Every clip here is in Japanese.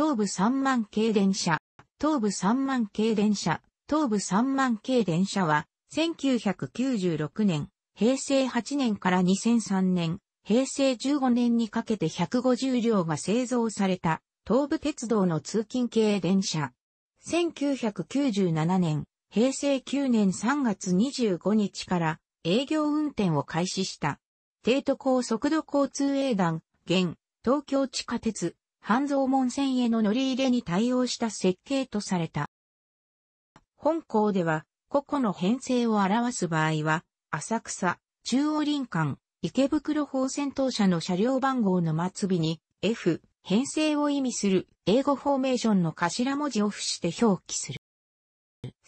東武3万系電車、東武3万系電車、東武3万系電車は、1996年、平成8年から2003年、平成15年にかけて150両が製造された、東武鉄道の通勤系電車。1997年、平成9年3月25日から営業運転を開始した。帝都高速度交通営団、現、東京地下鉄、半蔵門線への乗り入れに対応した設計とされた。本校では、個々の編成を表す場合は、浅草、中央林間、池袋方線当社の車両番号の末尾に F、編成を意味する英語フォーメーションの頭文字を付して表記する。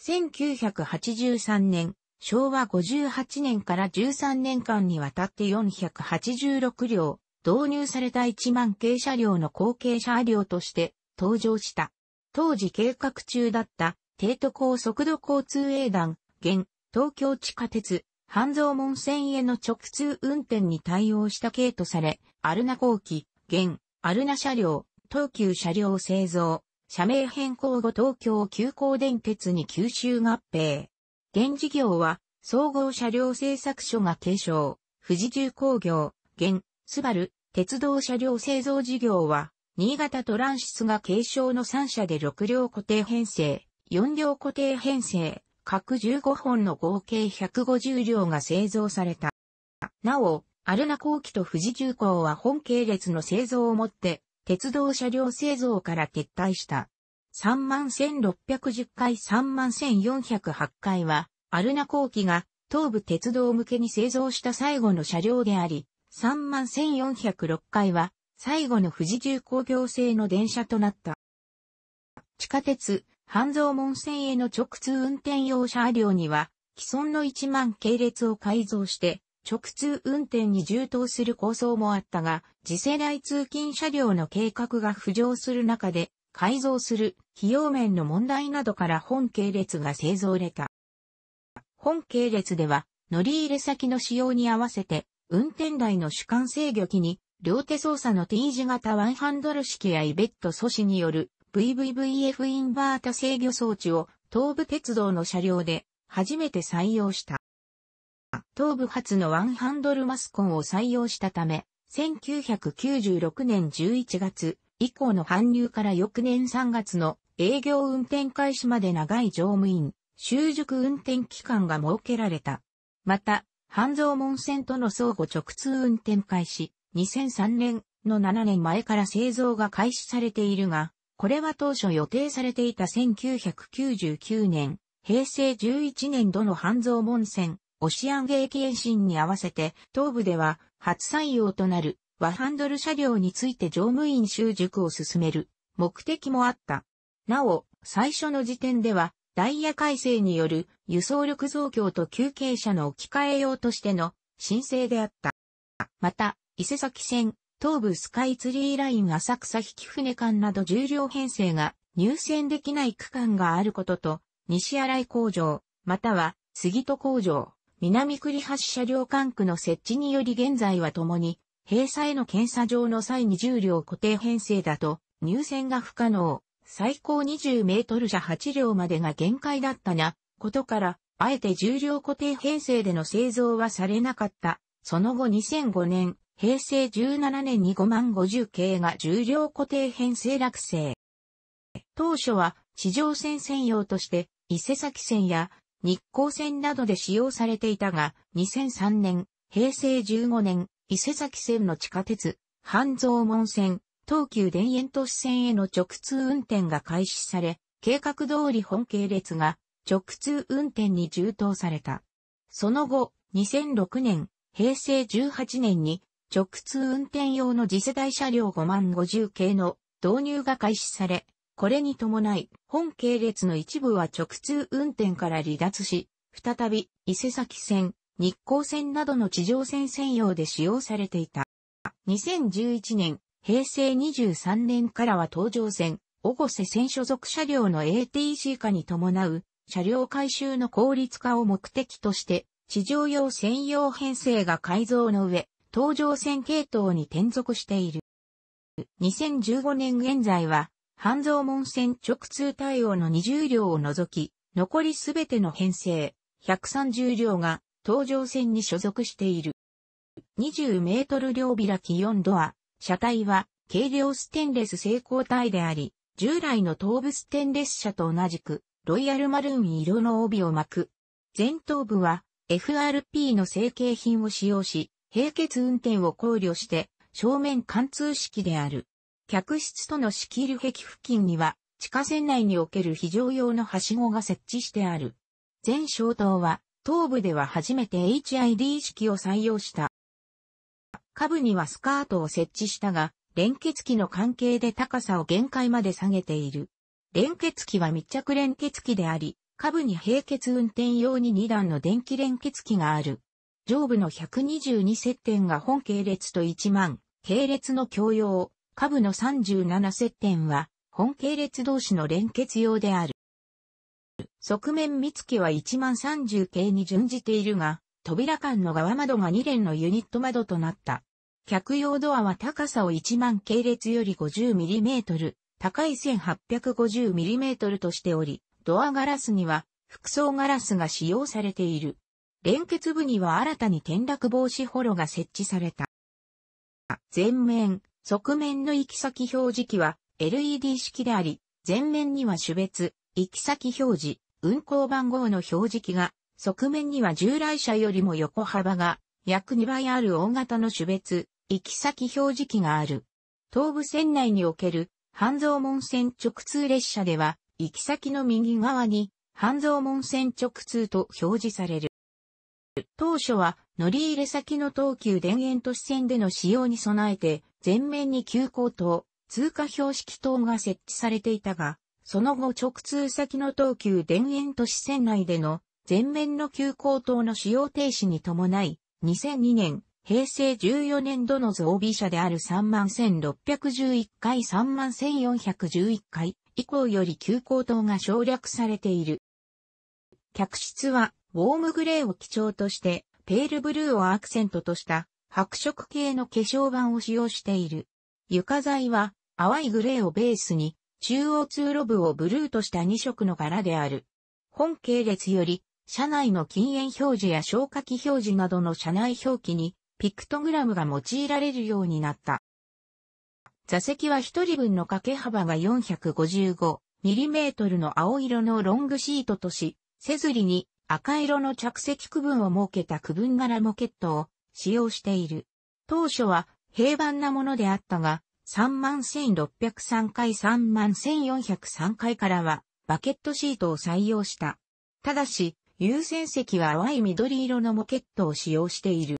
1983年、昭和58年から13年間にわたって486両、導入された1万系車両の後継車両として登場した。当時計画中だった帝都高速度交通営団、現東京地下鉄、半蔵門線への直通運転に対応した系とされ、アルナ後期、現アルナ車両、東急車両製造、社名変更後東京急行電鉄に吸収合併。現事業は、総合車両製作所が継承、富士重工業、現、スバル、鉄道車両製造事業は、新潟トランシスが継承の3社で6両固定編成、4両固定編成、各15本の合計150両が製造された。なお、アルナ工機と富士重工は本系列の製造をもって、鉄道車両製造から撤退した。31,610回31,408回は、アルナ工機が東部鉄道向けに製造した最後の車両であり、31406回は、最後の富士重工業製の電車となった。地下鉄、半蔵門線への直通運転用車両には、既存の1万系列を改造して、直通運転に充当する構想もあったが、次世代通勤車両の計画が浮上する中で、改造する費用面の問題などから本系列が製造れた。本系列では、乗り入れ先の仕様に合わせて、運転台の主管制御機に、両手操作の T 字型ワンハンドル式やイベット素子による VVVF インバータ制御装置を東武鉄道の車両で初めて採用した。東武初のワンハンドルマスコンを採用したため、1996年11月以降の搬入から翌年3月の営業運転開始まで長い乗務員、習熟運転期間が設けられた。また、半蔵門線との相互直通運転開始、2003年の7年前から製造が開始されているが、これは当初予定されていた1999年、平成11年度の半蔵門線、オシアンゲー延伸に合わせて、東部では初採用となる和ハンドル車両について乗務員習熟を進める目的もあった。なお、最初の時点ではダイヤ改正による輸送力増強と休憩車の置き換え用としての申請であった。また、伊勢崎線、東部スカイツリーライン浅草引船間など重量編成が入線できない区間があることと、西新井工場、または杉戸工場、南栗橋車両管区の設置により現在は共に、閉鎖への検査場の際に重量固定編成だと入線が不可能。最高20メートル車8両までが限界だったが、ことから、あえて重量固定編成での製造はされなかった。その後2005年、平成17年に5万50系が重量固定編成落成。当初は地上線専用として伊勢崎線や日光線などで使用されていたが、2003年、平成15年、伊勢崎線の地下鉄、半蔵門線、東急田園都市線への直通運転が開始され、計画通り本系列が直通運転に充当された。その後、2006年、平成18年に直通運転用の次世代車両5万50系の導入が開始され、これに伴い、本系列の一部は直通運転から離脱し、再び伊勢崎線、日光線などの地上線専用で使用されていた。2011年、平成23年からは東上線、小越瀬線所属車両の ATC 化に伴う、車両改修の効率化を目的として、地上用専用編成が改造の上、東上線系統に転属している。2015年現在は、半蔵門線直通対応の20両を除き、残りすべての編成、130両が、東上線に所属している。20メートル両開き4ドア、車体は軽量ステンレス成功体であり、従来の頭部ステンレス車と同じく、ロイヤルマルーン色の帯を巻く。前頭部は FRP の成形品を使用し、並結運転を考慮して正面貫通式である。客室との仕切る壁付近には地下船内における非常用のはしごが設置してある。前小灯は頭部では初めて HID 式を採用した。下部にはスカートを設置したが、連結器の関係で高さを限界まで下げている。連結器は密着連結器であり、下部に並結運転用に2段の電気連結器がある。上部の122接点が本系列と1万、系列の共用、下部の37接点は本系列同士の連結用である。側面見つ機は1万30系に準じているが、扉間の側窓が2連のユニット窓となった。客用ドアは高さを1万系列より 50mm、高い 1850mm としており、ドアガラスには、複層ガラスが使用されている。連結部には新たに転落防止ホロが設置された。前面、側面の行き先表示器は LED 式であり、前面には種別、行き先表示、運行番号の表示器が側面には従来車よりも横幅が約2倍ある大型の種別、行き先表示器がある。東武線内における半蔵門線直通列車では、行き先の右側に半蔵門線直通と表示される。当初は乗り入れ先の東急田園都市線での使用に備えて、前面に急行灯、通過標識灯が設置されていたが、その後直通先の東急田園都市線内での全面の休校等の使用停止に伴い、2002年、平成14年度の増備者である31,611回31,411回以降より休校等が省略されている。客室は、ウォームグレーを基調として、ペールブルーをアクセントとした白色系の化粧板を使用している。床材は淡いグレーをベースに中央通路部をブルーとした2色の柄である。本系列より車内の禁煙表示や消火器表示などの車内表記に、ピクトグラムが用いられるようになった。座席は一人分の掛け幅が 455mm の青色のロングシートとし、せずりに赤色の着席区分を設けた区分柄モケットを使用している。当初は平板なものであったが、31603回31403回からはバケットシートを採用した。ただし、優先席は淡い緑色のモケットを使用している。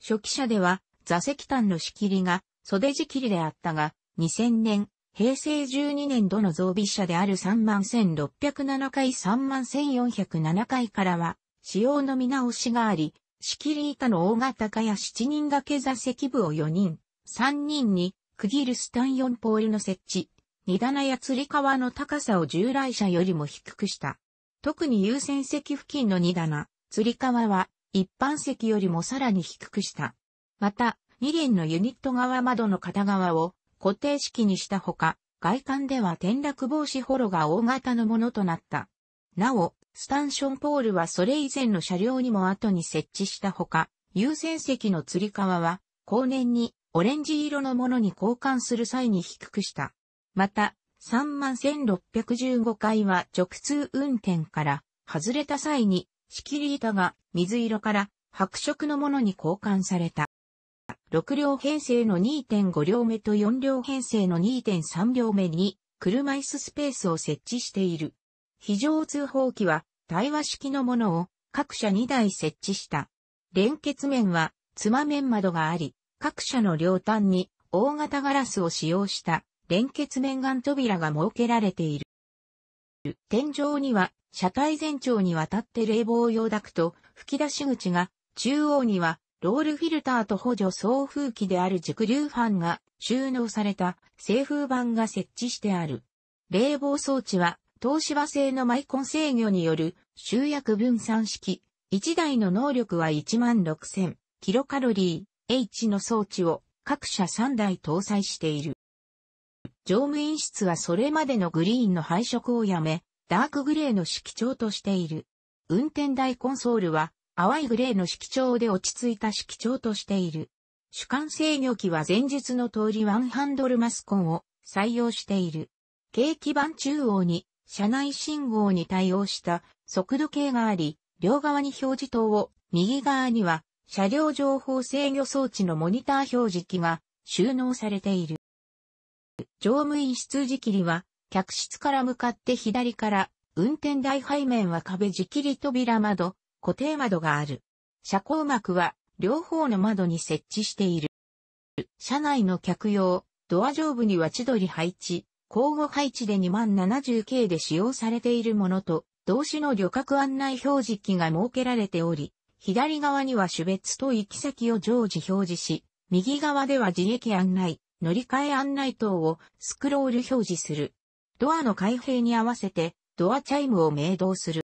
初期車では座席端の仕切りが袖仕切りであったが、2000年、平成12年度の増備車である31607回31407回からは、使用の見直しがあり、仕切り板の大型化や7人掛け座席部を4人、3人に区切るスタン4ポールの設置、荷棚や吊り革の高さを従来車よりも低くした。特に優先席付近の2棚、釣り革は一般席よりもさらに低くした。また、2輪のユニット側窓の片側を固定式にしたほか、外観では転落防止ホロが大型のものとなった。なお、スタンションポールはそれ以前の車両にも後に設置したほか、優先席の吊り革は、後年にオレンジ色のものに交換する際に低くした。また、31615回は直通運転から外れた際に仕切り板が水色から白色のものに交換された。6両編成の2.5両目と4両編成の2.3両目に車椅子スペースを設置している。非常通報機は対話式のものを各社2台設置した。連結面はつま面窓があり、各社の両端に大型ガラスを使用した連結面眼扉が設けられている。天井には車体全長にわたって冷房用ダクト、吹き出し口が、中央にはロールフィルターと補助送風機である軸流ファンが収納された製風板が設置してある。冷房装置は東芝製のマイコン制御による集約分散式。1台の能力は16000キロカロリー H の装置を各社3台搭載している。乗務員室はそれまでのグリーンの配色をやめ、ダークグレーの色調としている。運転台コンソールは淡いグレーの色調で落ち着いた色調としている。主観制御機は前述の通りワンハンドルマスコンを採用している。軽基板中央に車内信号に対応した速度計があり、両側に表示灯を、右側には車両情報制御装置のモニター表示機が収納されている。乗務員室仕切りは、客室から向かって左から、運転台背面は壁仕切り扉窓、固定窓がある。車高膜は、両方の窓に設置している。車内の客用、ドア上部には千鳥配置、交互配置で2万70系で使用されているものと、同種の旅客案内表示機が設けられており、左側には種別と行き先を常時表示し、右側では自駅案内、乗り換え案内等をスクロール表示する。ドアの開閉に合わせてドアチャイムを鳴動する。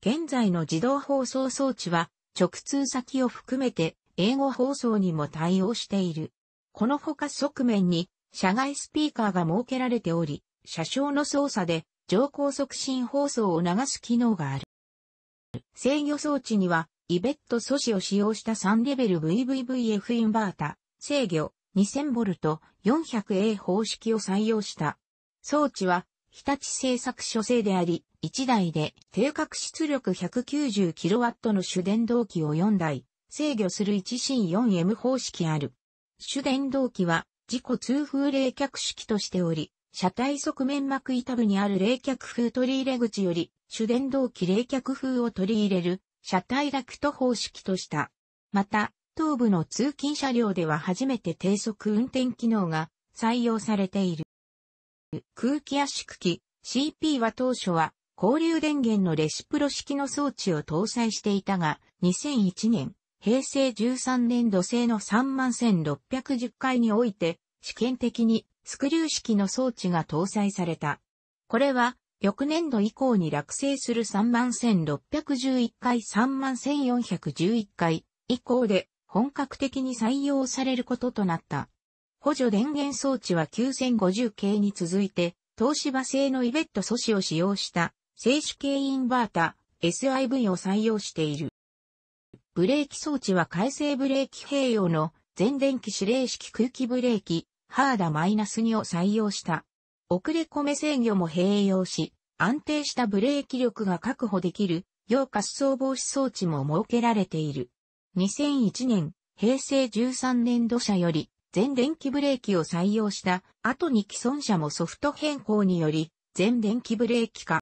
現在の自動放送装置は直通先を含めて英語放送にも対応している。このほか側面に社外スピーカーが設けられており、車掌の操作で乗降促進放送を流す機能がある。制御装置には、イベット素子を使用した3レベル VVVF インバータ、制御、2000V 400A 方式を採用した。装置は日立製作所製であり、1台で定格出力 190kW の主電動機を4台、制御する 1C4M 方式ある。主電動機は自己通風冷却式としており、車体側面膜板部にある冷却風取り入れ口より、主電動機冷却風を取り入れる、車体ダクト方式とした。また、東部の通勤車両では初めて低速運転機能が採用されている。空気圧縮機 CP は当初は交流電源のレシプロ式の装置を搭載していたが、2001年、平成13年度製の31610回において、試験的にスクリュー式の装置が搭載された。これは、翌年度以降に落成する31611回31411回以降で本格的に採用されることとなった。補助電源装置は9050系に続いて、東芝製のイベット素子を使用した静止系インバータ SIV を採用している。ブレーキ装置は回生ブレーキ併用の全電気指令式空気ブレーキ、ハーダ -2 を採用した。遅れ込め制御も併用し、安定したブレーキ力が確保できる、化滑走防止装置も設けられている。2001年、平成13年度社より、全電気ブレーキを採用した後に既存車もソフト変更により、全電気ブレーキ化。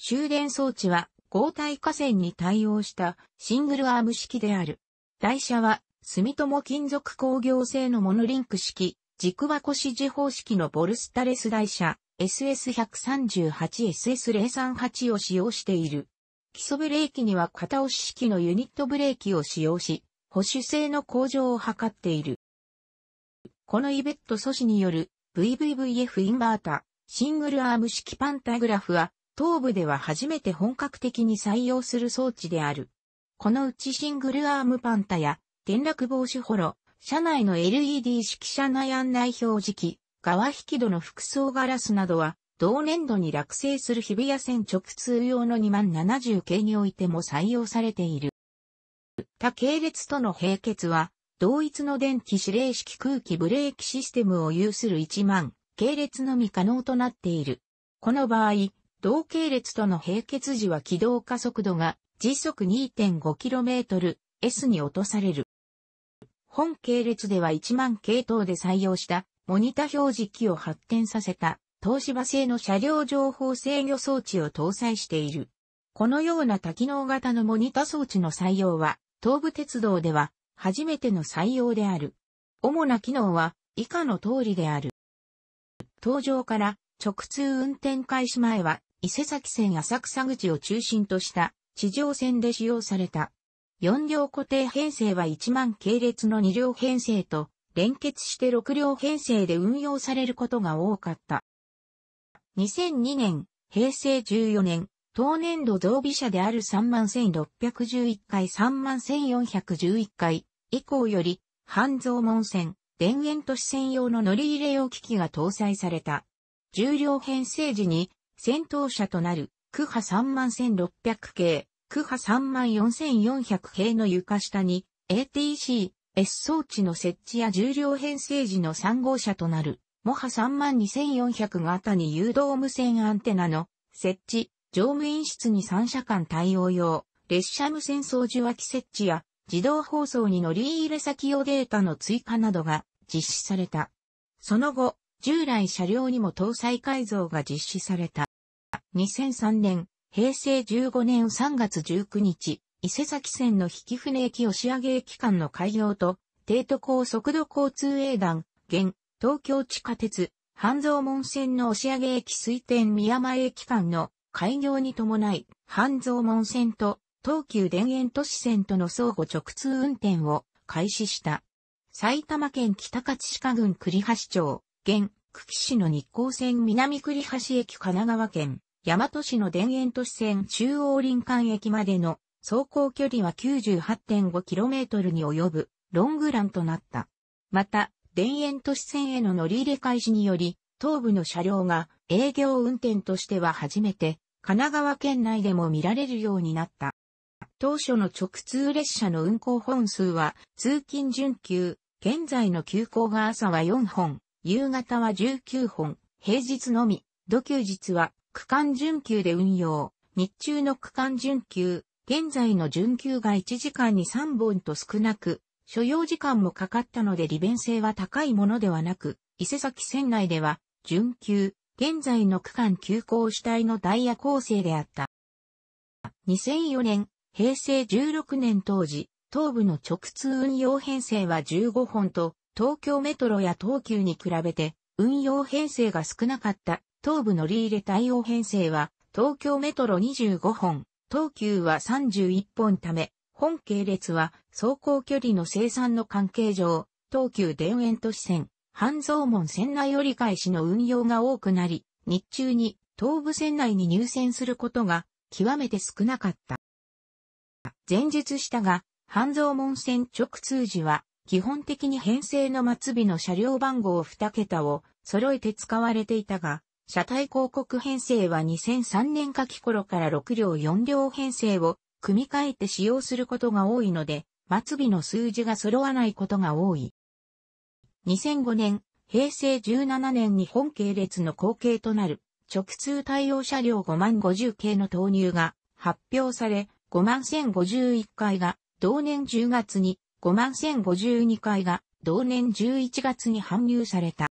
終電装置は、合体架線に対応したシングルアーム式である。台車は、住友金属工業製のモノリンク式、軸箱指示方式のボルスタレス台車、SS138SS038 を使用している。基礎ブレーキには片押し式のユニットブレーキを使用し、保守性の向上を図っている。このイベット素子による VVVF インバータ、シングルアーム式パンタグラフは、東部では初めて本格的に採用する装置である。このうちシングルアームパンタや、転落防止ホロ、車内の LED 式車内案内表示器、側引き戸の複層ガラスなどは、同年度に落成する日比谷線直通用の2万70系においても採用されている。他系列との並結は、同一の電気指令式空気ブレーキシステムを有する1万系列のみ可能となっている。この場合、同系列との並結時は軌道加速度が時速 2.5km S に落とされる。本系列では1万系統で採用したモニタ表示機を発展させた東芝製の車両情報制御装置を搭載している。このような多機能型のモニタ装置の採用は、東武鉄道では初めての採用である。主な機能は以下の通りである。登場から直通運転開始前は伊勢崎線浅草口を中心とした地上線で使用された。4両固定編成は1万系列の2両編成と連結して6両編成で運用されることが多かった。2002年、平成14年、当年度増備者である31611回31411回以降より、半蔵門線、田園都市線用の乗り入れ用機器が搭載された。重量編成時に、先頭車となる、区波31600系、区波34400系の床下に、ATC、S 装置の設置や重量編成時の3号車となる、モハ32400型に誘導無線アンテナの設置、乗務員室に三車間対応用、列車無線操縦脇設置や自動放送に乗り入れ先用データの追加などが実施された。その後、従来車両にも搭載改造が実施された。2003年、平成15年3月19日、伊勢崎線の引船駅押上駅間の開業と、帝都高速度交通営団、現、東京地下鉄、半蔵門線の押上駅水天宮前駅間の開業に伴い、半蔵門線と東急田園都市線との相互直通運転を開始した。埼玉県北葛飾郡栗橋町、現、久喜市の日光線南栗橋駅神奈川県、大和市の田園都市線中央林間駅までの走行距離は 98.5km に及ぶロングランとなった。また、田園都市線への乗り入れ開始により、東部の車両が営業運転としては初めて、神奈川県内でも見られるようになった。当初の直通列車の運行本数は、通勤準急、現在の急行が朝は4本、夕方は19本、平日のみ、土休日は区間準急で運用、日中の区間準急、現在の準急が1時間に3本と少なく、所要時間もかかったので利便性は高いものではなく、伊勢崎線内では、準急、現在の区間急行主体のダイヤ構成であった。2004年、平成16年当時、東部の直通運用編成は15本と、東京メトロや東急に比べて、運用編成が少なかった東部乗り入れ対応編成は、東京メトロ25本、東急は31本ため、本系列は走行距離の生産の関係上、東急田園都市線、半蔵門線内折り返しの運用が多くなり、日中に東武線内に入線することが極めて少なかった。前述したが、半蔵門線直通時は、基本的に編成の末尾の車両番号2桁を揃えて使われていたが、車体広告編成は2003年夏季頃から6両4両編成を組み替えて使用することが多いので、末尾の数字が揃わないことが多い。2005年、平成17年に本系列の後継となる、直通対応車両5万50系の投入が発表され、5万1051回が同年10月に、5万1052回が同年11月に搬入された。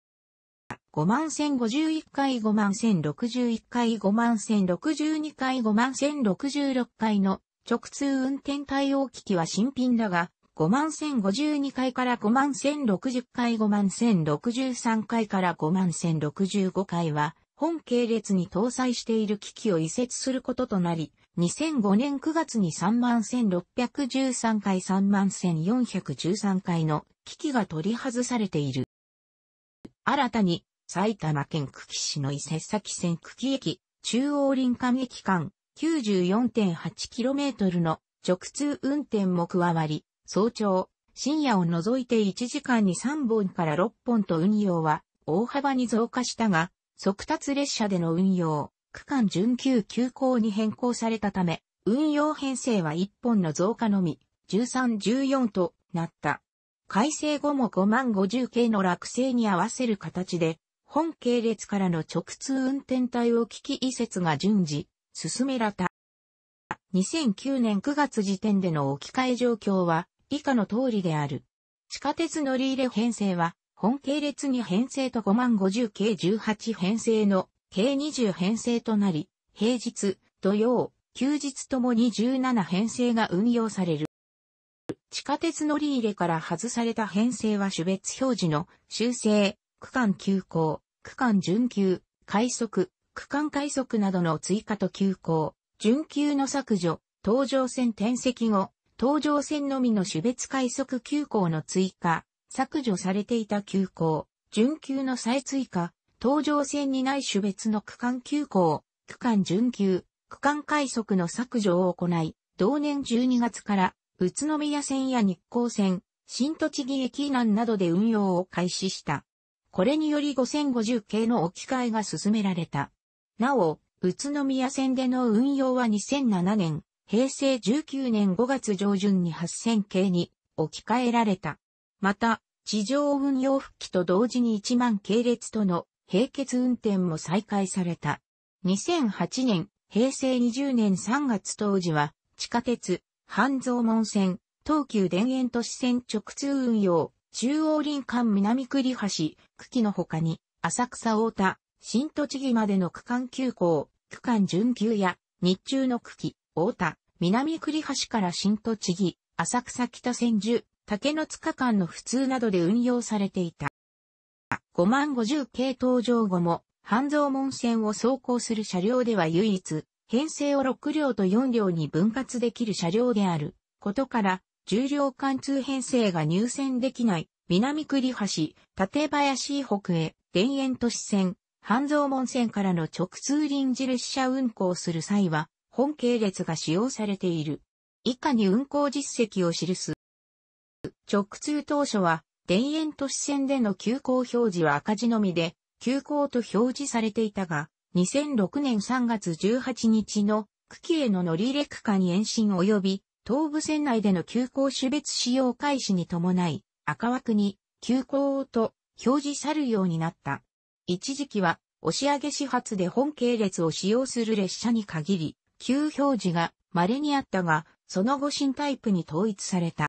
5万1051回5万1061回5万1062回5万1066回の直通運転対応機器は新品だが、51052回から51060回51063回から51065回は、本系列に搭載している機器を移設することとなり、2005年9月に31613回31413回の機器が取り外されている。新たに埼玉県久喜市の伊勢崎線久喜駅、中央林間駅間、94.8km の直通運転も加わり、早朝、深夜を除いて1時間に3本から6本と運用は大幅に増加したが、速達列車での運用、区間準急急行に変更されたため、運用編成は1本の増加のみ、13、14となった。改正後も5万50系の落成に合わせる形で、本系列からの直通運転体を機器移設が順次、進めらた。2009年9月時点での置き換え状況は以下の通りである。地下鉄乗り入れ編成は、本系列に編成と5万50系18編成の計20編成となり、平日、土曜、休日ともに17編成が運用される。地下鉄乗り入れから外された編成は種別表示の修正、区間急行、区間準急、快速、区間快速などの追加と急行、準急の削除、搭乗線転籍後、搭乗線のみの種別快速急行の追加、削除されていた急行、準急の再追加、搭乗線にない種別の区間急行、区間準急、区間快速の削除を行い、同年12月から宇都宮線や日光線、新栃木駅南などで運用を開始した。これにより5050系の置き換えが進められた。なお、宇都宮線での運用は2007年、平成19年5月上旬に8000系に置き換えられた。また、地上運用復帰と同時に1万系列との並結運転も再開された。2008年、平成20年3月当時は、地下鉄、半蔵門線、東急田園都市線直通運用、中央林間南栗橋、久喜の他に、浅草大田、新栃木までの区間急行、区間準急や、日中の区期、大田、南栗橋から新栃木、浅草北千住、竹の塚間の普通などで運用されていた。5万50系登場後も、半蔵門線を走行する車両では唯一、編成を6両と4両に分割できる車両であることから、重量貫通編成が入線できない、南栗橋、館林北へ、田園都市線、半蔵門線からの直通臨時列車運行する際は、本系列が使用されている。以下に運行実績を記す。直通当初は、田園都市線での急行表示は赤字のみで、急行と表示されていたが、2006年3月18日の久喜への乗り入れ区間に延伸及び、東武線内での急行種別使用開始に伴い、赤枠に急行と表示さるようになった。一時期は、押上始発で本系列を使用する列車に限り、急表示が稀にあったが、その後新タイプに統一された。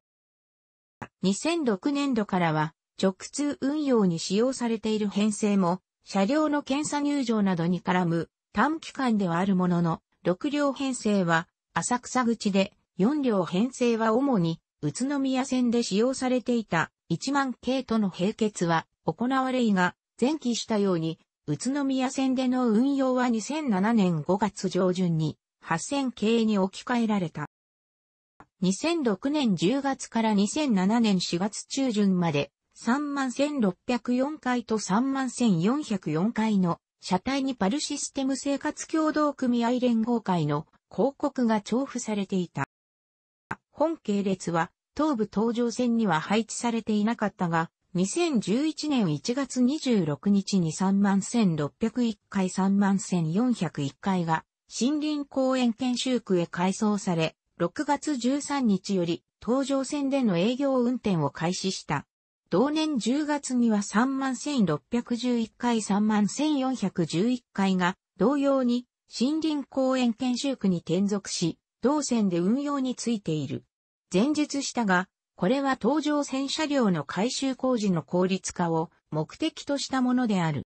2006年度からは、直通運用に使用されている編成も、車両の検査入場などに絡む短期間ではあるものの、6両編成は浅草口で、4両編成は主に宇都宮線で使用されていた1万系との並結は行われいが、前期したように、宇都宮線での運用は2007年5月上旬に8000系に置き換えられた。2006年10月から2007年4月中旬まで31604回と31404回の車体にパルシステム生活共同組合連合会の広告が重付されていた。本系列は東武東上線には配置されていなかったが、2011年1月26日に31601回31401回が森林公園研修区へ改装され、6月13日より東上線での営業運転を開始した。同年10月には31611回31411回が同様に森林公園研修区に転属し、同線で運用についている。前述したが、これは搭乗戦車両の改修工事の効率化を目的としたものである。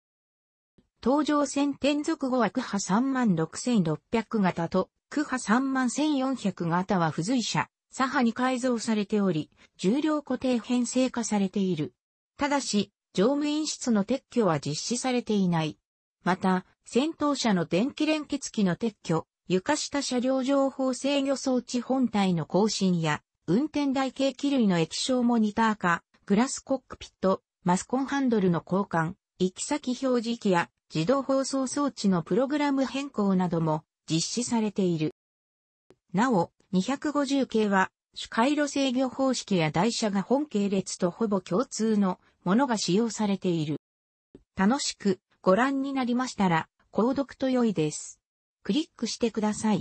搭乗線転属後は区波36600型と区波31400型は付随車、左派に改造されており、重量固定編成化されている。ただし、乗務員室の撤去は実施されていない。また、戦闘車の電気連結機の撤去、床下車両情報制御装置本体の更新や、運転台系機類の液晶モニター化、グラスコックピット、マスコンハンドルの交換、行き先表示器や自動放送装置のプログラム変更なども実施されている。なお、250系は主回路制御方式や台車が本系列とほぼ共通のものが使用されている。楽しくご覧になりましたら、購読と良いです。クリックしてください。